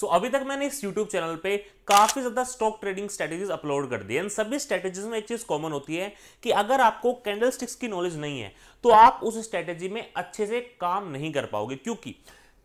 सो so, अभी तक मैंने इस यूट्यूब चैनल पे काफी ज्यादा स्टॉक ट्रेडिंग स्ट्रेटेजीज अपलोड कर दी है सभी स्ट्रेटेजीज में एक चीज कॉमन होती है कि अगर आपको कैंडल की नॉलेज नहीं है तो आप उस स्ट्रेटेजी में अच्छे से काम नहीं कर पाओगे क्योंकि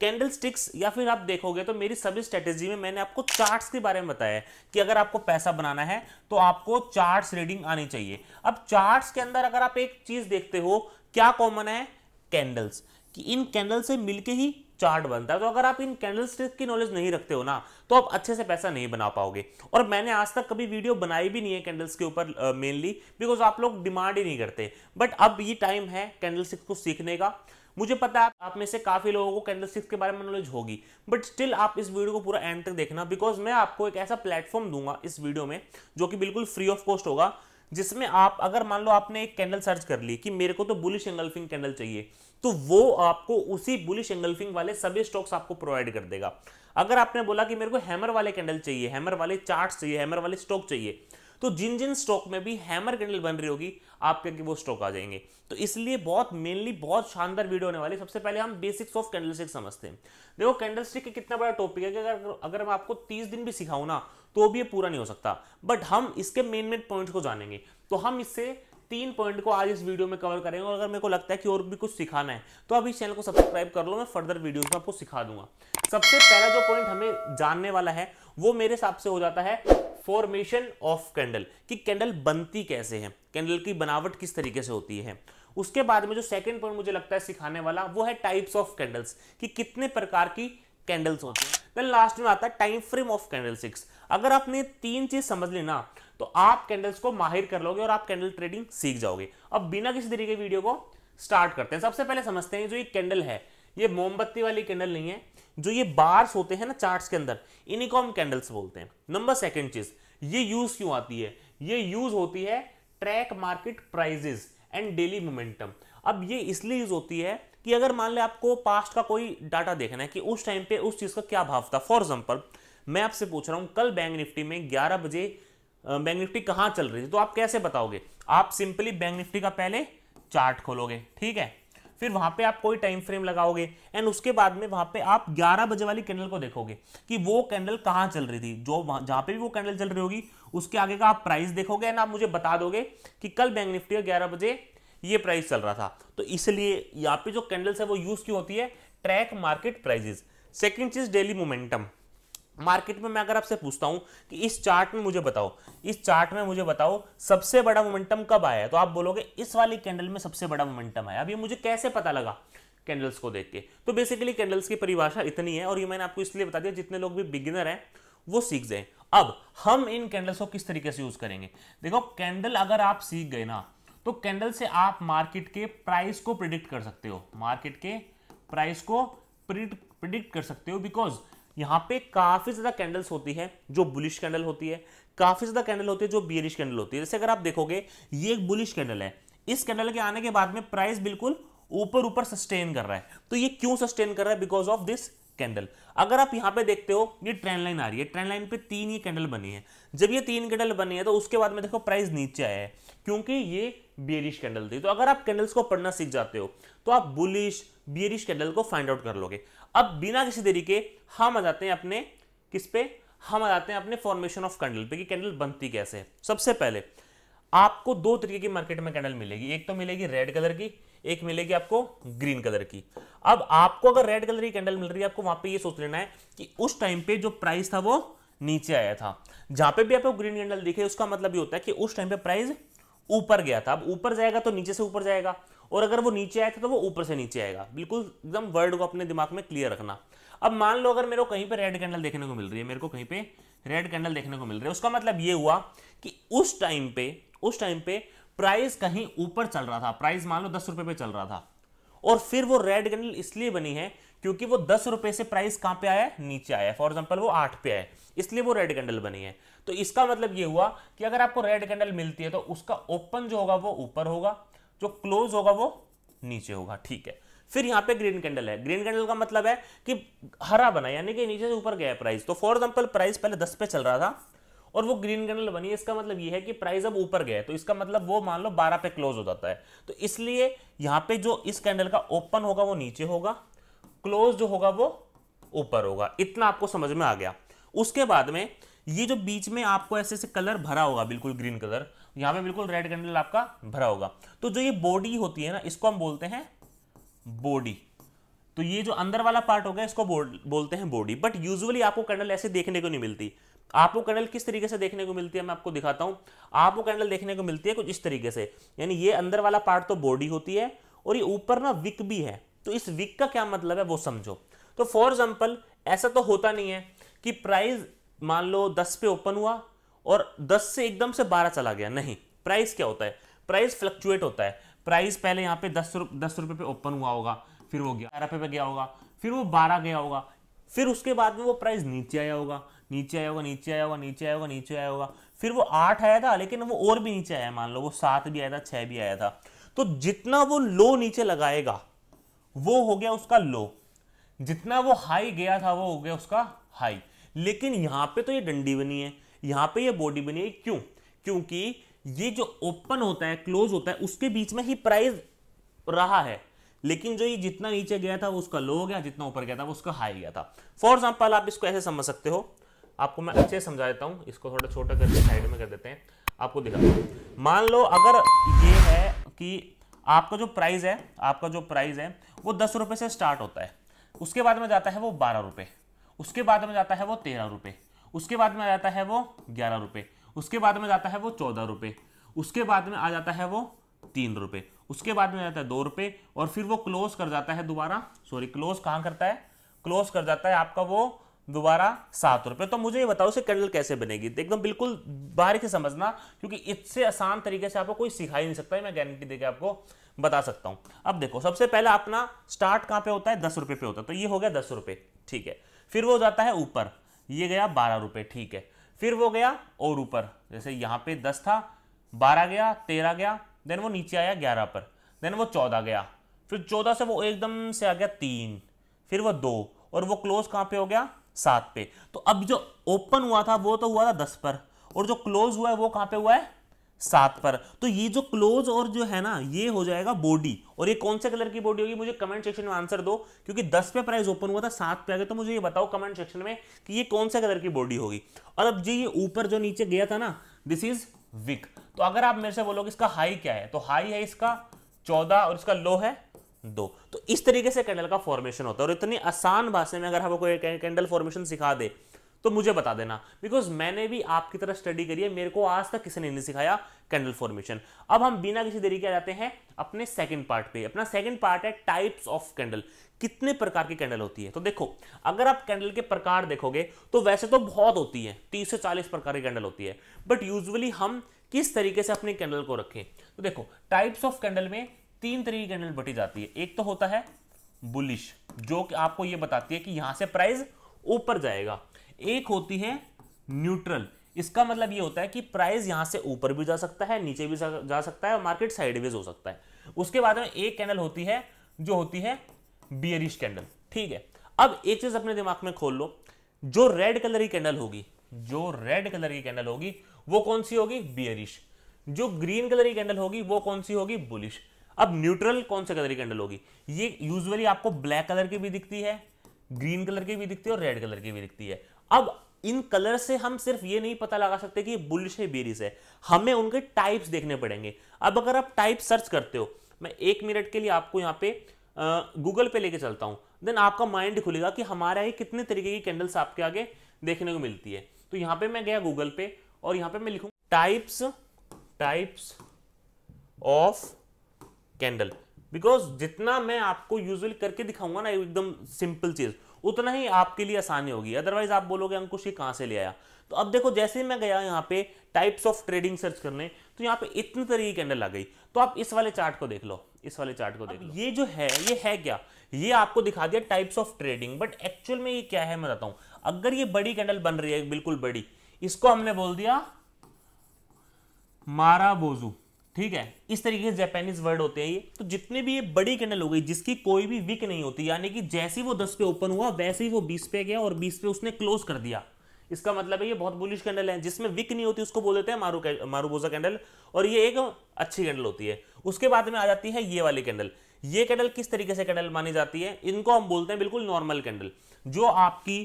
कैंडल स्टिक्स या फिर आप देखोगे तो मेरी सभी स्ट्रेटेजी में मैंने आपको चार्ट्स के बारे में बताया है कि अगर आपको पैसा बनाना है तो आपको चार्ट्स रीडिंग आनी चाहिए अब चार्ट्स के अंदर अगर आप एक चीज देखते हो क्या कॉमन है कैंडल्स कि इन कैंडल से मिलके ही चार्ट बनता है तो अगर आप इन कैंडलस्टिक की नॉलेज नहीं रखते हो ना तो आप अच्छे से पैसा नहीं बना पाओगे और मैंने आज तक कभी वीडियो बनाई भी नहीं है कैंडल्स के ऊपर मेनली बिकॉज आप लोग डिमांड ही नहीं करते बट अब ये टाइम है कैंडलस्टिक को सीखने का मुझे पता है आप में से काफ़ी लोगों को कैंडल स्टिक्स के बारे में नॉलेज होगी बट स्टिल आप इस वीडियो को पूरा एंड तक देखना बिकॉज मैं आपको एक ऐसा प्लेटफॉर्म दूंगा इस वीडियो में जो कि बिल्कुल फ्री ऑफ कॉस्ट होगा जिसमें आप अगर मान लो आपने एक कैंडल सर्च कर ली कि मेरे को तो बुलिश एंगल्फिंग कैंडल चाहिए तो वो आपको उसी बुलिश एंगल्फिंग वाले सभी स्टॉक्स आपको प्रोवाइड कर देगा अगर आपने बोला कि मेरे को हैमर वाले कैंडल चाहिए हैमर वाले चार्ट चाहिए हैमर वाले स्टॉक चाहिए तो जिन जिन स्टॉक में भी हैमर कैंडल बन रही होगी आपके आगे वो स्ट्रोक आ जाएंगे तो इसलिए बहुत मेनली बहुत शानदार वीडियो होने वाली सबसे पहले हम बेसिक्स ऑफ कैंडल स्टिक समझते हैं देखो कैंडल स्टिक कितना बड़ा टॉपिक है कि अगर अगर मैं आपको तीस दिन भी सिखाऊ ना तो भी ये पूरा नहीं हो सकता बट हम इसके मेन मेन पॉइंट को जानेंगे तो हम इससे तीन पॉइंट को आज इस वीडियो में कवर करेंगे और अगर मेरे को लगता है कि और भी कुछ सिखाना है तो आप इस चैनल को सब्सक्राइब कर लो मैं फर्दर वीडियोस में आपको सिखा दूंगा सबसे पहला जो पॉइंट हमें जानने वाला है वो मेरे हिसाब से हो जाता है फॉर्मेशन ऑफ कैंडल कि कैंडल बनती कैसे है कैंडल की बनावट किस तरीके से होती है उसके बाद में जो सेकंड पॉइंट मुझे लगता है सिखाने वाला वो है टाइप्स ऑफ कैंडल्स कि कितने प्रकार की कैंडल्स होती हैं देन लास्ट में आता है time frame of candle six अगर आपने तीन चीज समझ ली ना तो आप कैंडल्स को माहिर कर लोगे और आप कैंडल ट्रेडिंग सीख जाओगे अब बिना किसी तरीके वीडियो को स्टार्ट करते हैं सबसे पहले समझते हैं जो ये कैंडल है ये मोमबत्ती वाली कैंडल नहीं है जो ये बार्स होते हैं ना चार्ट्स के अंदर इनिकॉम कैंडल्स बोलते हैं नंबर सेकंड चीज ये यूज क्यों आती है ये यूज होती है track market prices and daily momentum अब ये इसलिए यूज होती है कि अगर मान लें आपको पास्ट का कोई डाटा देखना है कि उस टाइम पे उस चीज का क्या भाव था फॉर एग्जाम्पल मैं आपसे पूछ रहा हूं कल बैंक निफ्टी में ग्यारह बजे बैंक निफ्टी कहां चल रही थी तो आप कैसे बताओगे आप सिंपली बैंक निफ्टी का पहले चार्ट खोलोगे ठीक है फिर वहां पे आप कोई टाइम फ्रेम लगाओगे एंड उसके बाद में वहां पे आप 11 बजे वाली कैंडल को देखोगे कि वो कैंडल कहाँ चल रही थी जो जहां पे भी वो कैंडल चल रही होगी उसके आगे का आप प्राइस देखोगे एंड आप मुझे बता दोगे कि कल बैंक निफ्टी ग्यारह बजे ये प्राइस चल रहा था तो इसलिए यहाँ पे जो कैंडल्स है वो यूज क्यों होती है ट्रैक मार्केट प्राइजेस सेकेंड चीज डेली मोमेंटम मार्केट में मैं अगर आपसे पूछता हूं कि इस चार्ट में मुझे बताओ इस चार्ट में मुझे बताओ सबसे बड़ा मोमेंटम कब आया है तो आप बोलोगे इस वाली कैंडल में सबसे बड़ा मोमेंटम आया अब ये मुझे कैसे पता लगा कैंडल्स को देख के तो बेसिकली कैंडल्स की परिभाषा इतनी है और ये मैंने आपको इसलिए बता दिया जितने लोग भी बिगिनर हैं वो सीख जाए अब हम इन कैंडल्स को किस तरीके से यूज करेंगे देखो कैंडल अगर आप सीख गए ना तो कैंडल से आप मार्केट के प्राइस को प्रिडिक्ट कर सकते हो मार्केट के प्राइस को प्रिडिक्ट कर सकते हो बिकॉज यहाँ पे काफ़ी ज़्यादा कैंडल्स होती है जो बुलिश कैंडल होती है काफ़ी ज़्यादा कैंडल होती है जो बियरिश कैंडल होती है जैसे अगर आप देखोगे ये एक बुलिश कैंडल है इस कैंडल के आने के बाद में प्राइस बिल्कुल ऊपर ऊपर सस्टेन कर रहा है तो ये क्यों सस्टेन कर रहा है बिकॉज ऑफ दिस कैंडल अगर आप यहां पे देखते हो ये ट्रेंड लाइन आ रही है ट्रेंड लाइन पे तीन ये कैंडल बनी है जब ये तीन कैंडल बनी है तो उसके बाद में देखो प्राइस नीचे आया है क्योंकि ये बियरिश कैंडल थी तो अगर आप कैंडल्स को पढ़ना सीख जाते हो तो आप बुलिश बियरिश कैंडल को फाइंड आउट कर लोगे अब बिना किसी तरीके हम आ जाते हैं अपने किस पे हम आ जाते हैं अपने फॉर्मेशन ऑफ कैंडल पे कि कैंडल बनती कैसे सबसे पहले आपको दो तरीके की मार्केट में कैंडल मिलेगी एक तो मिलेगी रेड कलर की एक मिलेगी आपको ग्रीन कलर की अब आपको अगर रेड कलर की कैंडल मिल रही है आपको वहां पे ये सोच लेना है कि उस टाइम पे जो प्राइस था वो नीचे आया था जहां पे भी आपको ग्रीन कैंडल दिखे उसका मतलब ये होता है कि उस टाइम पे प्राइस ऊपर गया था अब ऊपर जाएगा तो नीचे से ऊपर जाएगा और अगर वो नीचे आया था तो वो ऊपर से नीचे आएगा बिल्कुल एकदम वर्ड को अपने दिमाग में क्लियर रखना अब मान लो अगर मेरे को कहीं पे रेड कैंडल देखने को मिल रही है मेरे को कहीं पे रेड कैंडल देखने को मिल रही है उसका मतलब ये हुआ कि उस टाइम पे उस टाइम पे प्राइस कहीं ऊपर चल रहा था प्राइस मान लो दस रुपए पे चल रहा था और फिर वो रेड कैंडल इसलिए बनी है क्योंकि वो दस रुपए से प्राइस कहां पे आया नीचे आया फॉर एग्जाम्पल वो आठ पे आया इसलिए वो रेड कैंडल बनी है तो इसका मतलब ये हुआ कि अगर आपको रेड कैंडल मिलती है तो उसका ओपन जो होगा वो ऊपर होगा जो क्लोज होगा वो नीचे होगा ठीक है फिर यहां पे ग्रीन कैंडल है ग्रीन कैंडल का मतलब है कि हरा बना यानी कि नीचे से ऊपर गया प्राइस तो फॉर एग्जाम्पल प्राइस पहले दस पे चल रहा था और वो ग्रीन कैंडल बनी है इसका मतलब ये है कि प्राइस अब ऊपर गया तो इसका मतलब वो मान लो बारह पे क्लोज हो जाता है तो इसलिए यहां पर जो इस कैंडल का ओपन होगा वो नीचे होगा क्लोज जो होगा वो ऊपर होगा इतना आपको समझ में आ गया उसके बाद में ये जो बीच में आपको ऐसे ऐसे कलर भरा होगा बिल्कुल ग्रीन कलर यहां पे बिल्कुल रेड कैंडल आपका भरा होगा तो जो ये बॉडी होती है ना इसको हम बोलते हैं बॉडी तो ये जो अंदर वाला पार्ट होगा इसको बोलते हैं बॉडी बट यूजुअली आपको कैंडल ऐसे देखने को नहीं मिलती आपको कैंडल किस तरीके से देखने को मिलती है मैं आपको दिखाता हूं आपको कैंडल देखने को मिलती है कुछ इस तरीके से यानी ये अंदर वाला पार्ट तो बॉडी होती है और ये ऊपर ना विक भी है तो इस विक का क्या मतलब है वो समझो तो फॉर एग्जाम्पल ऐसा तो होता नहीं है कि प्राइस मान लो दस पे ओपन हुआ और दस से एकदम से बारह चला गया नहीं प्राइस क्या होता है प्राइस फ्लक्चुएट होता है प्राइस पहले यहाँ पे दस रुप दस रुपये पे ओपन हुआ होगा फिर वो ग्यारह रुपये पे गया होगा फिर वो बारह गया होगा फिर उसके बाद में वो प्राइस नीचे आया होगा नीचे आया होगा नीचे आया होगा नीचे आया होगा नीचे आया होगा फिर वो आठ आया था लेकिन वो और भी नीचे आया मान लो वो सात भी आया था छः भी आया था तो जितना वो लो नीचे लगाएगा वो हो गया उसका लो जितना वो हाई गया था वो हो गया उसका हाई लेकिन यहां पे तो ये डंडी बनी है यहां पे ये बॉडी बनी है क्यों क्योंकि ये जो ओपन होता है क्लोज होता है उसके बीच में ही प्राइस रहा है लेकिन जो ये जितना नीचे गया था वो उसका लो गया जितना ऊपर गया था वो उसका हाई गया था फॉर एग्जाम्पल आप इसको ऐसे समझ सकते हो आपको मैं अच्छे समझा देता हूँ इसको थोड़ा छोटा करके साइड में कर देते हैं आपको दिखा मान लो अगर ये है कि आपका जो प्राइस है आपका जो प्राइस है वो दस रुपए से स्टार्ट होता है उसके बाद में जाता है वो बारह रुपए उसके बाद में जाता है वो तेरह रुपये उसके बाद में आ जाता है वो ग्यारह रुपये उसके बाद में जाता है वो चौदह रुपये उसके बाद में आ जाता है वो तीन रुपये उसके बाद में जाता है दो रुपये और फिर वो क्लोज कर जाता है दोबारा सॉरी क्लोज कहाँ करता है क्लोज कर जाता है आपका वो दोबारा सात रुपये तो मुझे ये बताओ इसे कैंडल कैसे बनेगी तो एकदम बिल्कुल बारीक से समझना क्योंकि इससे आसान तरीके से आपको कोई सिखा ही नहीं सकता है मैं गारंटी देकर आपको बता सकता हूँ अब देखो सबसे पहले अपना स्टार्ट कहाँ पे होता है दस रुपये पे होता है तो ये हो गया दस रुपये ठीक है फिर वो जाता है ऊपर ये गया बारह रुपये ठीक है फिर वो गया और ऊपर जैसे यहाँ पे दस था बारह गया तेरह गया देन वो नीचे आया ग्यारह पर देन वो चौदह गया फिर चौदह से वो एकदम से आ गया तीन फिर वो दो और वो क्लोज कहाँ पे हो गया सात पे तो अब जो ओपन हुआ था वो तो हुआ था दस पर और जो क्लोज हुआ है वो कहाँ पे हुआ है सात पर तो ये जो क्लोज और जो है ना ये हो जाएगा बॉडी और ये कौन से कलर की बॉडी होगी मुझे कमेंट सेक्शन में आंसर दो क्योंकि दस पे प्राइस ओपन हुआ था सात पे आ गया तो मुझे ये बताओ कमेंट सेक्शन में कि ये कौन से कलर की बॉडी होगी और अब जी ये ऊपर जो नीचे गया था ना दिस इज विक तो अगर आप मेरे से बोलोगे इसका हाई क्या है तो हाई है इसका चौदह और इसका लो है दो तो इस तरीके से कैंडल का फॉर्मेशन होता है और इतनी आसान भाषा में अगर आपको कैंडल फॉर्मेशन सिखा दे तो मुझे बता देना बिकॉज मैंने भी आपकी तरह स्टडी करी है मेरे को आज तक किसी ने नहीं सिखाया कैंडल फॉर्मेशन अब हम बिना किसी देरी के आ जाते हैं अपने सेकंड पार्ट पे अपना सेकंड पार्ट है टाइप्स ऑफ कैंडल कितने प्रकार की कैंडल होती है तो देखो अगर आप कैंडल के प्रकार देखोगे तो वैसे तो बहुत होती है तीस से चालीस प्रकार की कैंडल होती है बट यूजली हम किस तरीके से अपने कैंडल को रखें तो देखो टाइप्स ऑफ कैंडल में तीन तरीके की कैंडल बटी जाती है एक तो होता है बुलिश जो कि आपको यह बताती है कि यहां से प्राइस ऊपर जाएगा एक होती है न्यूट्रल इसका मतलब ये होता है कि प्राइस यहां से ऊपर भी जा सकता है नीचे भी जा सकता है और मार्केट साइडवेज हो सकता है उसके बाद में एक कैंडल होती है जो होती है बियरिश कैंडल ठीक है अब एक चीज अपने दिमाग में खोल लो जो रेड कलर की कैंडल होगी जो रेड कलर की कैंडल होगी वो कौन सी होगी बियरिश जो ग्रीन कलर की कैंडल होगी वो कौन सी होगी बुलिश अब न्यूट्रल कौन से कलर की कैंडल होगी ये यूजली आपको ब्लैक कलर की भी दिखती है ग्रीन कलर की भी दिखती है और रेड कलर की भी दिखती है अब इन कलर से हम सिर्फ ये नहीं पता लगा सकते कि बुलिश है बेरीज है हमें उनके टाइप्स देखने पड़ेंगे अब अगर आप टाइप सर्च करते हो मैं एक मिनट के लिए आपको यहाँ पे गूगल पे लेके चलता हूँ देन आपका माइंड खुलेगा कि हमारे ये कितने तरीके की कैंडल्स आपके आगे देखने को मिलती है तो यहाँ पे मैं गया गूगल पे और यहाँ पे मैं लिखूँ types types of candle because जितना मैं आपको यूजली करके दिखाऊंगा ना एकदम सिंपल चीज़ उतना ही आपके लिए आसानी होगी अदरवाइज आप बोलोगे अंकुश ये कहाँ से ले आया तो अब देखो जैसे मैं गया यहाँ पे टाइप्स ऑफ ट्रेडिंग सर्च करने तो यहाँ पे इतनी तरह की कैंडल आ गई तो आप इस वाले चार्ट को देख लो इस वाले चार्ट को देख लो ये जो है ये है क्या ये आपको दिखा दिया types of trading but actual में ये क्या है मैं बताता हूं अगर ये बड़ी कैंडल बन रही है बिल्कुल बड़ी इसको हमने बोल दिया मारा बोजू ठीक है इस तरीके के जापानीज वर्ड होते हैं ये तो जितने भी ये बड़ी कैंडल हो गई जिसकी कोई भी विक नहीं होती यानी कि जैसे ही वो दस पे ओपन हुआ वैसे ही वो बीस पे गया और बीस पे उसने क्लोज कर दिया इसका मतलब है ये बहुत बुलिश कैंडल है जिसमें विक नहीं होती उसको बोल देते हैं मारू मारूबोजा कैंडल और ये एक अच्छी कैंडल होती है उसके बाद में आ जाती है ये वाली कैंडल ये कैंडल किस तरीके से कैंडल मानी जाती है इनको हम बोलते हैं बिल्कुल नॉर्मल कैंडल जो आपकी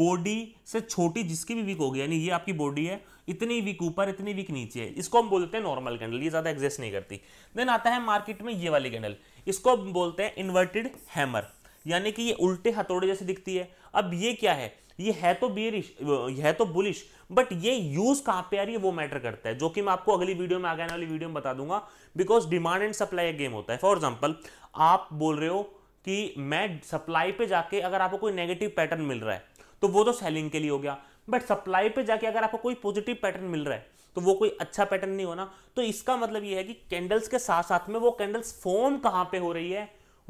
बॉडी से छोटी जिसकी भी वीक होगी यानी ये आपकी बॉडी है इतनी वीक ऊपर इतनी वीक नीचे है इसको हम बोलते हैं नॉर्मल कैंडल ये ज़्यादा एग्जिस्ट नहीं करती देन आता है मार्केट में ये वाली कैंडल इसको बोलते हैं इन्वर्टेड हैमर यानी कि ये उल्टे हथौड़े जैसे दिखती है अब ये क्या है ये है तो बेरिश है तो बुलिश बट ये यूज कहां पे आ रही है वो मैटर करता है जो कि मैं आपको अगली वीडियो में आगे आने वाली वीडियो में बता दूंगा because demand and supply game होता है फॉर एग्जाम्पल आप बोल रहे हो कि मैं सप्लाई पे जाके अगर आपको कोई नेगेटिव पैटर्न मिल रहा है तो वो तो सेलिंग के लिए हो गया बट सप्लाई पे जाके अगर आपको कोई पॉजिटिव पैटर्न मिल रहा है तो वो कोई अच्छा पैटर्न नहीं होना तो इसका मतलब ये है कि कैंडल्स के साथ साथ में वो कैंडल्स फॉर्म कहाँ पे हो रही है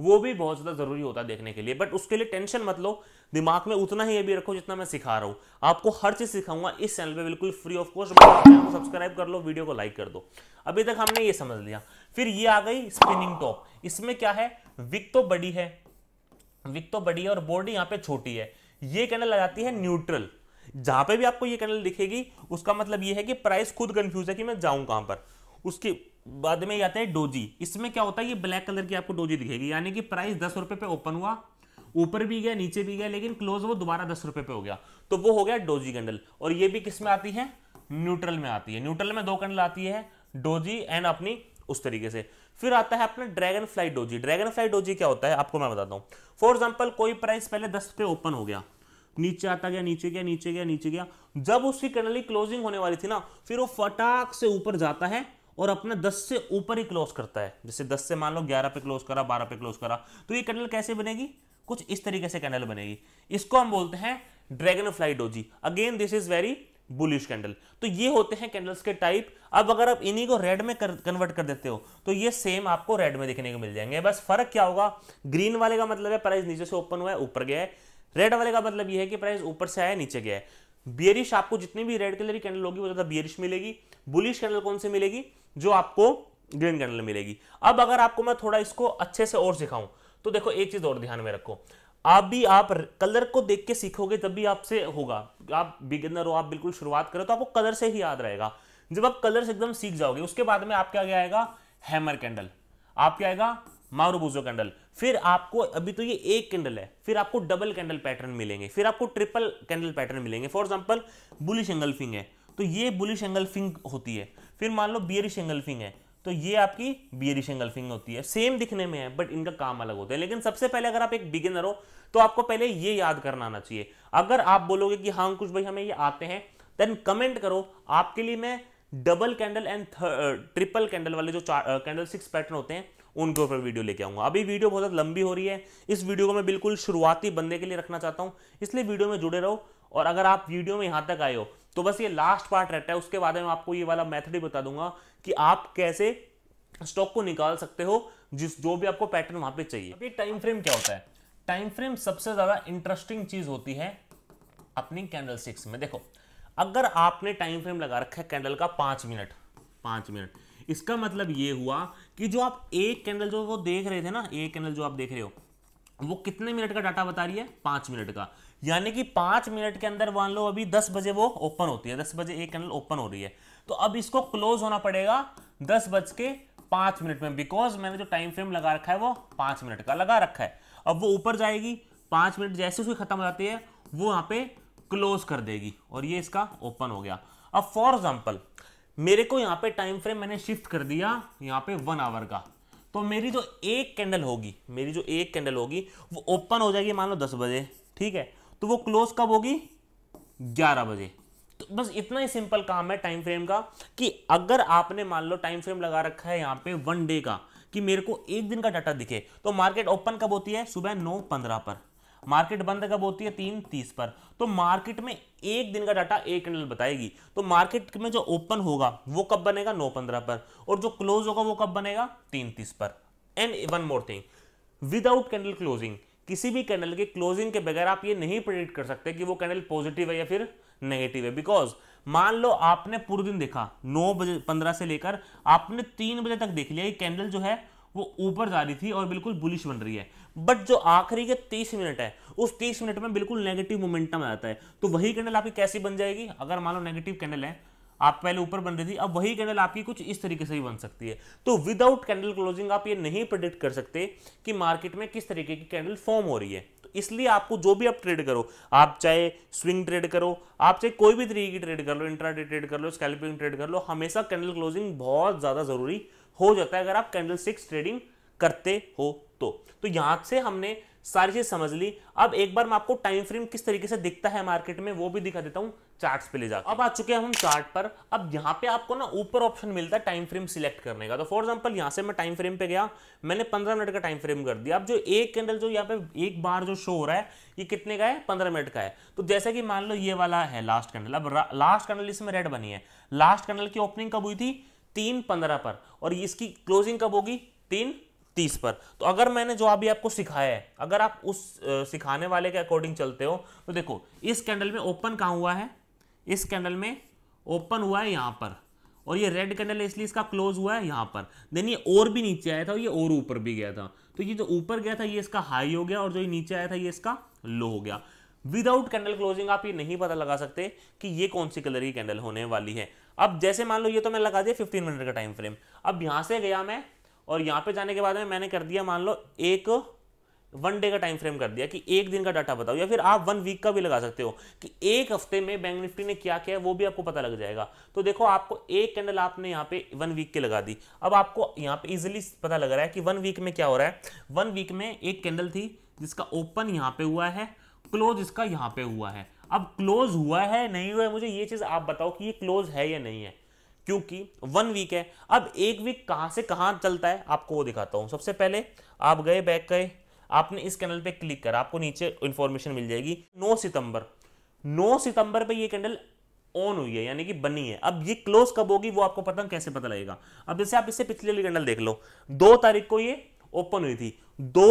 वो भी बहुत ज़्यादा ज़रूरी होता है देखने के लिए बट उसके लिए टेंशन मत लो दिमाग में उतना ही अभी रखो जितना मैं सिखा रहा हूं आपको हर चीज़ सिखाऊंगा इस चैनल पे बिल्कुल फ्री ऑफ कॉस्ट को सब्सक्राइब कर लो वीडियो को लाइक कर दो अभी तक हमने ये समझ लिया फिर ये आ गई स्पिनिंग टॉप इसमें क्या है विक तो बड़ी है विक तो बड़ी है और बॉडी यहाँ पे छोटी है ये कैंडल आ जाती है न्यूट्रल जहां पे भी आपको ये कैंडल दिखेगी उसका मतलब ये है कि प्राइस खुद कंफ्यूज है कि मैं जाऊं कहां पर उसके बाद में ये आता है डोजी इसमें क्या होता है ये ब्लैक कलर की आपको डोजी दिखेगी यानी कि प्राइस दस रुपए पे ओपन हुआ ऊपर भी गया नीचे भी गया लेकिन क्लोज वो दोबारा दस रुपए पे हो गया तो वो हो गया डोजी कैंडल और ये भी किस में आती है न्यूट्रल में आती है न्यूट्रल में दो कैंडल आती है डोजी एंड अपनी उस तरीके से फिर आता है अपना dragonfly doji dragonfly doji क्या होता है आपको मैं बताता हूँ फॉर एग्जाम्पल कोई प्राइस पहले दस पे ओपन हो गया नीचे आता गया नीचे गया नीचे गया नीचे गया जब उसकी कैंडलिक क्लोजिंग होने वाली थी ना फिर वो फटाक से ऊपर जाता है और अपना 10 से ऊपर ही क्लोज करता है जैसे 10 से मान लो 11 पे क्लोज करा 12 पे क्लोज करा तो ये कैंडल कैसे बनेगी कुछ इस तरीके से कैंडल बनेगी इसको हम बोलते हैं dragonfly doji again this is very bullish candle तो ये होते हैं कैंडल्स के टाइप अब अगर आप इन्हीं को रेड में कर, कन्वर्ट कर देते हो तो ये सेम आपको रेड में देखने को मिल जाएंगे बस फर्क क्या होगा ग्रीन वाले का मतलब है प्राइस नीचे से ओपन हुआ है ऊपर गया है रेड वाले का मतलब यह है कि प्राइस ऊपर से आया नीचे गया है बियरिश आपको जितनी भी रेड कलर की कैंडल होगी वो ज़्यादा बियरिश मिलेगी बुलिश कैंडल कौन सी मिलेगी जो आपको ग्रीन कैंडल मिलेगी अब अगर आपको मैं थोड़ा इसको अच्छे से और सिखाऊं तो देखो एक चीज़ और ध्यान में रखो आप भी आप कलर को देख के सीखोगे तब भी आपसे होगा आप बिगिनर हो आप बिल्कुल शुरुआत करो तो आपको कलर से ही याद रहेगा जब आप कलर से एकदम सीख जाओगे उसके बाद में आपके आगे आएगा हैमर कैंडल आपके आएगा मारूबूजो कैंडल फिर आपको अभी तो ये एक कैंडल है फिर आपको डबल कैंडल पैटर्न मिलेंगे फिर आपको ट्रिपल कैंडल पैटर्न मिलेंगे फॉर एग्जाम्पल बुलिश एंगल्फिंग है तो ये बुलिश एंगल्फिंग होती है फिर मान लो बियरिश एंगल्फिंग है तो ये आपकी बियरिश एंगल्फिंग होती है सेम दिखने में है बट इनका काम अलग होता है लेकिन सबसे पहले अगर आप एक बिगिनर हो तो आपको पहले ये याद करना आना चाहिए अगर आप बोलोगे कि हाँ कुछ भाई हमें ये आते हैं देन कमेंट करो आपके लिए मैं double candle and triple candle वाले जो कैंडल सिक्स पैटर्न होते हैं उनके ऊपर वीडियो लेके आऊंगा अभी वीडियो बहुत लंबी हो रही है इस वीडियो को मैं बिल्कुल शुरुआती बंदे के लिए रखना चाहता हूँ इसलिए वीडियो में जुड़े रहो और अगर आप वीडियो में यहाँ तक आए हो तो बस ये लास्ट पार्ट रहता है उसके बाद में आपको ये वाला मेथड ही बता दूंगा कि आप कैसे स्टॉक को निकाल सकते हो जिस जो भी आपको पैटर्न वहां पे चाहिए अभी टाइम फ्रेम क्या होता है टाइम फ्रेम सबसे ज्यादा इंटरेस्टिंग चीज होती है अपनी कैंडल सिक्स में देखो अगर आपने टाइम फ्रेम लगा रखा है कैंडल का पांच मिनट पांच मिनट इसका मतलब ये हुआ कि जो आप एक कैंडल जो वो देख रहे थे ना एक कैंडल जो आप देख रहे हो वो कितने मिनट का डाटा बता रही है पांच मिनट का यानी कि पांच मिनट के अंदर मान लो अभी दस बजे वो ओपन होती है दस बजे एक कैंडल ओपन हो रही है तो अब इसको क्लोज होना पड़ेगा दस बज के पांच मिनट में बिकॉज मैंने जो टाइम फ्रेम लगा रखा है वो पांच मिनट का लगा रखा है अब वो ऊपर जाएगी पांच मिनट जैसे उसकी ख़त्म हो जाती है वो यहां पे क्लोज कर देगी और ये इसका ओपन हो गया अब फॉर एग्जाम्पल मेरे को यहाँ पे टाइम फ्रेम मैंने शिफ्ट कर दिया यहाँ पे वन आवर का तो मेरी जो एक कैंडल होगी मेरी जो एक कैंडल होगी वो ओपन हो जाएगी मान लो दस बजे ठीक है तो वो क्लोज कब होगी ग्यारह बजे तो बस इतना ही सिंपल काम है टाइम फ्रेम का कि अगर आपने मान लो टाइम फ्रेम लगा रखा है यहाँ पे वन डे का कि मेरे को एक दिन का डाटा दिखे तो मार्केट ओपन कब होती है सुबह नौ पंद्रह पर मार्केट बंद कब होती है तीन तीस पर तो मार्केट में एक दिन का डाटा एक कैंडल बताएगी तो मार्केट में जो ओपन होगा वो कब बनेगा नौ पंद्रह पर और जो क्लोज होगा वो कब बनेगा तीन तीस पर and one more thing without candle closing किसी भी कैंडल के क्लोजिंग के बगैर आप ये नहीं प्रेडिक्ट कर सकते कि वो कैंडल पॉजिटिव है या फिर नेगेटिव है बिकॉज मान लो आपने पूरे दिन देखा नौ बजे पंद्रह से लेकर आपने तीन बजे तक देख लिया कैंडल जो है वो ऊपर जा रही थी और बिल्कुल बुलिश बन रही है बट जो आखिरी के तीस मिनट है उस तीस मिनट में बिल्कुल नेगेटिव मोमेंटम आता है तो वही कैंडल आपकी कैसी बन जाएगी अगर मान लो नेगेटिव कैंडल है आप पहले ऊपर बन रही थी अब वही कैंडल आपकी कुछ इस तरीके से ही बन सकती है तो विदाउट कैंडल क्लोजिंग आप ये नहीं प्रिडिक्ट कर सकते कि मार्केट में किस तरीके की कैंडल फॉर्म हो रही है तो इसलिए आपको जो भी आप ट्रेड करो आप चाहे स्विंग ट्रेड करो आप चाहे कोई भी तरीके की ट्रेड कर लो इंट्रा ट्रेड कर लो स्कैल्पिंग ट्रेड कर लो हमेशा कैंडल क्लोजिंग बहुत ज़्यादा ज़रूरी हो जाता है अगर आप कैंडल ट्रेडिंग करते हो तो तो यहां से हमने सारी चीज समझ ली अब एक बार मैं आपको टाइम फ्रेम किस तरीके से दिखता है मार्केट में वो भी दिखा देता हूं चार्ट्स पे ले जाकर अब आ चुके हैं हम चार्ट पर अब यहां पे आपको ना ऊपर ऑप्शन मिलता है टाइम फ्रेम सिलेक्ट करने का तो फॉर एग्जांपल यहां से मैं टाइम फ्रेम पे गया मैंने 15 मिनट का टाइम फ्रेम कर दिया अब जो एक कैंडल जो यहाँ पे एक बार जो शो हो रहा है ये कितने का है 15 मिनट का है तो जैसे कि मान लो ये वाला है लास्ट कैंडल अब लास्ट कैंडल इसमें रेड बनी है लास्ट कैंडल की ओपनिंग कब हुई थी तीन पंद्रह पर और इसकी क्लोजिंग कब होगी तीन तीस पर तो अगर मैंने जो अभी आपको सिखाया है अगर आप उस सिखाने वाले के अकॉर्डिंग चलते हो तो देखो इस कैंडल में ओपन कहाँ हुआ है इस कैंडल में ओपन हुआ है यहाँ पर और ये रेड कैंडल है इसलिए इसका क्लोज हुआ है यहाँ पर देन ये और भी नीचे आया था और ये और ऊपर भी गया था तो ये जो ऊपर गया था ये इसका हाई हो गया और जो ये नीचे आया था ये इसका लो हो गया विदाउट कैंडल क्लोजिंग आप ये नहीं पता लगा सकते कि ये कौन सी कलर की कैंडल होने वाली है अब जैसे मान लो ये तो मैं लगा दिया 15 मिनट का टाइम फ्रेम अब यहां से गया मैं और यहाँ पे जाने के बाद में मैंने कर दिया मान लो एक वन डे का टाइम फ्रेम कर दिया कि एक दिन का डाटा बताओ या फिर आप वन वीक का भी लगा सकते हो कि एक हफ्ते में बैंक निफ्टी ने क्या किया है वो भी आपको पता लग जाएगा तो देखो आपको एक कैंडल आपने यहाँ पे वन वीक के लगा दी अब आपको यहाँ पे इजिली पता लग रहा है कि वन वीक में क्या हो रहा है वन वीक में एक कैंडल थी जिसका ओपन यहाँ पे हुआ है क्लोज इसका यहाँ पे हुआ है अब क्लोज हुआ है नहीं हुआ है मुझे ये चीज़ आप बताओ कि ये क्लोज है या नहीं है क्योंकि वन वीक है अब एक वीक कहां से कहां चलता है आपको वो दिखाता हूं सबसे पहले आप गए बैक गए आपने इस कैंडल पे क्लिक करा आपको नीचे इंफॉर्मेशन मिल जाएगी 9 सितंबर 9 सितंबर पे ये कैंडल ऑन हुई है यानी कि बनी है अब ये क्लोज कब होगी वो आपको पता कैसे पता लगेगा अब जैसे आप इससे पिछले वाली कैंडल देख लो दो तारीख को ये ओपन हुई थी दो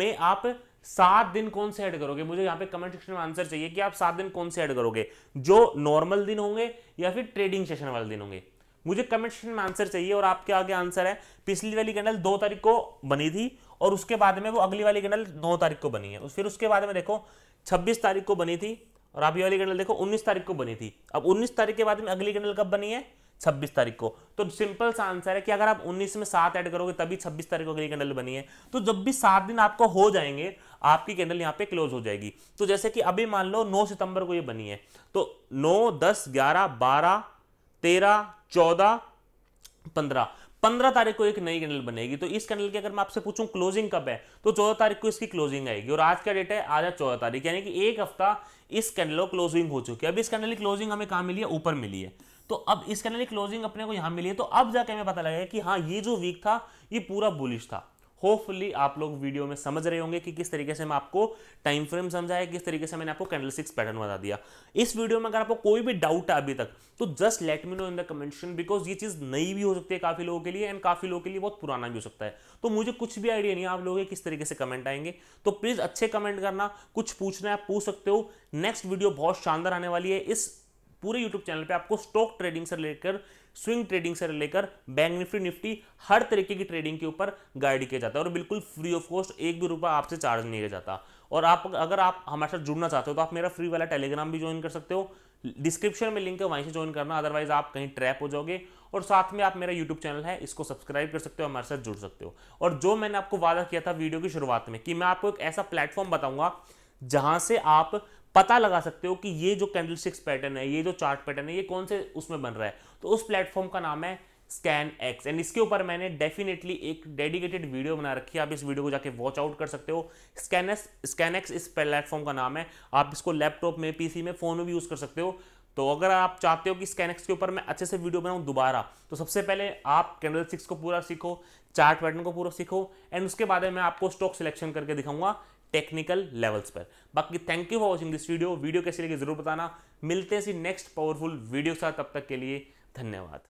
में आप सात दिन कौन से ऐड करोगे मुझे यहां पे कमेंट सेक्शन में आंसर चाहिए कि आप सात दिन कौन से ऐड करोगे जो नॉर्मल दिन होंगे या फिर ट्रेडिंग सेशन वाले दिन होंगे मुझे कमेंट सेक्शन में आंसर चाहिए और आपके आगे आंसर है पिछली वाली कैंडल दो तारीख को बनी थी और उसके बाद में वो अगली वाली कैंडल नौ तारीख को बनी है तो फिर उसके बाद में देखो छब्बीस तारीख को बनी थी और आप ये वाली कैंडल देखो उन्नीस तारीख को बनी थी अब उन्नीस तारीख के बाद में अगली कैंडल कब बनी है छब्बीस तारीख को तो सिंपल सा आंसर है कि अगर आप उन्नीस में सात ऐड करोगे तभी छब्बीस तारीख को अगली कैंडल बनी है तो जब भी सात दिन आपको हो जाएंगे आपकी कैंडल यहाँ पे क्लोज हो जाएगी तो जैसे कि अभी मान लो 9 सितंबर को ये बनी है तो 9 10 11 12 13 चौदह पंद्रह पंद्रह तारीख को एक नई कैंडल बनेगी तो इस कैंडल की अगर मैं आपसे पूछूं क्लोजिंग कब है तो चौदह तारीख को इसकी क्लोजिंग आएगी और आज क्या डेट है आज है चौदह तारीख यानी कि एक हफ्ता इस को क्लोजिंग हो चुकी है अब इस कैंडल की क्लोजिंग हमें कहा मिली है ऊपर मिली है तो अब इस कैंडल की क्लोजिंग अपने को यहां मिली है तो अब जाके हमें पता लगा कि हाँ ये जो वीक था ये पूरा बुलिश था होपफुली आप लोग वीडियो में समझ रहे होंगे कि किस तरीके से मैं आपको टाइम फ्रेम समझाया किस तरीके से मैंने आपको कैंडल सिक्स पैटर्न बता दिया इस वीडियो में अगर आपको कोई भी डाउट है अभी तक तो just let me know in the comment section because ये चीज़ नई भी हो सकती है काफ़ी लोगों के लिए एंड काफ़ी लोगों के लिए बहुत पुराना भी हो सकता है तो मुझे कुछ भी आइडिया नहीं आप लोगों के किस तरीके से कमेंट आएंगे तो प्लीज़ अच्छे कमेंट करना कुछ पूछना है पूछ सकते हो नेक्स्ट वीडियो बहुत शानदार आने वाली है इस पूरे यूट्यूब चैनल पे आपको स्टॉक ट्रेडिंग से लेकर स्विंग ट्रेडिंग से लेकर बैंक निफ्टी निफ्टी हर तरीके की ट्रेडिंग के ऊपर गाइड किया जाता है और बिल्कुल फ्री ऑफ कॉस्ट एक भी रुपया आपसे चार्ज नहीं किया जाता और आप अगर आप हमारे साथ जुड़ना चाहते हो तो आप मेरा फ्री वाला टेलीग्राम भी ज्वाइन कर सकते हो डिस्क्रिप्शन में लिंक है वहीं से ज्वाइन करना अदरवाइज आप कहीं ट्रैप हो जाओगे और साथ में आप मेरा यूट्यूब चैनल है इसको सब्सक्राइब कर सकते हो हमारे साथ जुड़ सकते हो और जो मैंने आपको वादा किया था वीडियो की शुरुआत में कि मैं आपको एक ऐसा प्लेटफॉर्म बताऊंगा जहां से आप पता लगा सकते हो कि ये जो कैंडल सिक्स पैटर्न है ये जो चार्ट पैटर्न है ये कौन से उसमें बन रहा है तो उस प्लेटफॉर्म का नाम है स्कैन एक्स एंड इसके ऊपर मैंने डेफिनेटली एक डेडिकेटेड वीडियो बना रखी है आप इस वीडियो को जाके वॉच आउट कर सकते हो स्कैनस स्कैनएक्स इस प्लेटफॉर्म का नाम है आप इसको लैपटॉप में पीसी में फ़ोन में भी यूज़ कर सकते हो तो अगर आप चाहते हो कि स्कैनएक्स के ऊपर मैं अच्छे से वीडियो बनाऊं दोबारा तो सबसे पहले आप कैंडल सिक्स को पूरा सीखो चार्ट पैटर्न को पूरा सीखो एंड उसके बाद मैं आपको स्टॉक सिलेक्शन करके दिखाऊंगा टेक्निकल लेवल्स पर बाकी thank you for watching this video video कैसी लगी जरूर बताना मिलते हैं नेक्स्ट पावरफुल वीडियो के साथ तब तक के लिए धन्यवाद